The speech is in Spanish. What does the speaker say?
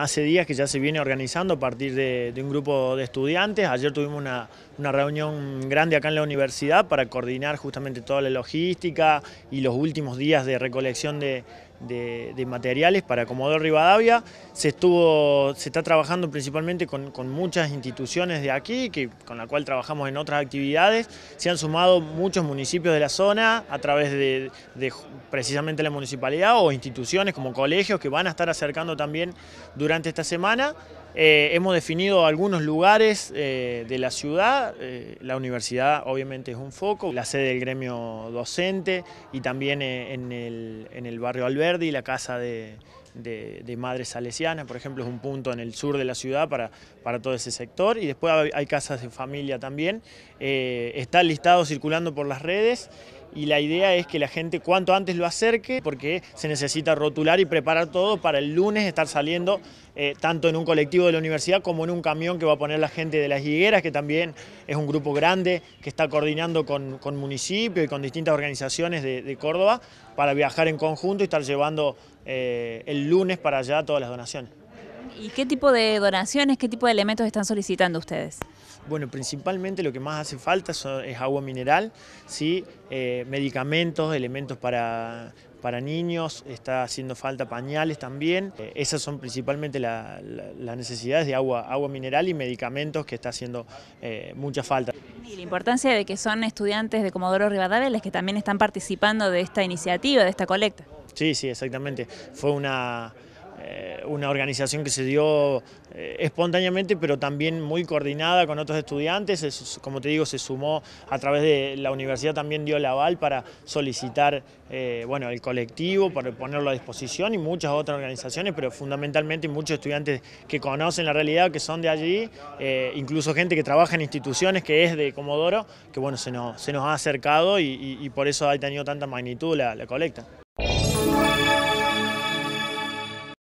hace días que ya se viene organizando a partir de, un grupo de estudiantes. Ayer tuvimos una, reunión grande acá en la universidad para coordinar justamente toda la logística y los últimos días de recolección de, de, materiales para Comodoro Rivadavia. Se, estuvo, se está trabajando principalmente con, muchas instituciones de aquí, que, con la cual trabajamos en otras actividades. Se han sumado muchos municipios de la zona a través de precisamente la municipalidad o instituciones como colegios que van a estar acercando también durante esta semana. Eh, hemos definido algunos lugares eh, de la ciudad, eh, la universidad obviamente es un foco, la sede del gremio docente y también en el, barrio Alberdi, la casa de, de, madres salesianas, por ejemplo, es un punto en el sur de la ciudad para, para todo ese sector y después hay casas de familia también, está listado circulando por las redes y la idea es que la gente cuanto antes lo acerque porque se necesita rotular y preparar todo para el lunes estar saliendo eh, tanto en un colectivo de la universidad como en un camión que va a poner la gente de las higueras, que también es un grupo grande que está coordinando con, municipios y con distintas organizaciones de, Córdoba para viajar en conjunto y estar llevando eh, el lunes para allá todas las donaciones. ¿Y qué tipo de donaciones, qué tipo de elementos están solicitando ustedes? Bueno, principalmente lo que más hace falta es agua mineral, ¿sí? Eh, medicamentos, elementos para, para niños, está haciendo falta pañales también. Eh, esas son principalmente las necesidades de agua, agua mineral y medicamentos que está haciendo eh, mucha falta. Y la importancia de que son estudiantes de Comodoro Rivadavia los que también están participando de esta iniciativa, de esta colecta. Sí, sí, exactamente. Fue una eh, una organización que se dio eh, espontáneamente, pero también muy coordinada con otros estudiantes. como te digo, se sumó a través de la universidad, también dio la aval para solicitar eh, bueno, el colectivo, para ponerlo a disposición y muchas otras organizaciones, pero fundamentalmente muchos estudiantes que conocen la realidad, que son de allí, incluso gente que trabaja en instituciones, que es de Comodoro, que bueno, se nos, ha acercado y, por eso ha tenido tanta magnitud la colecta.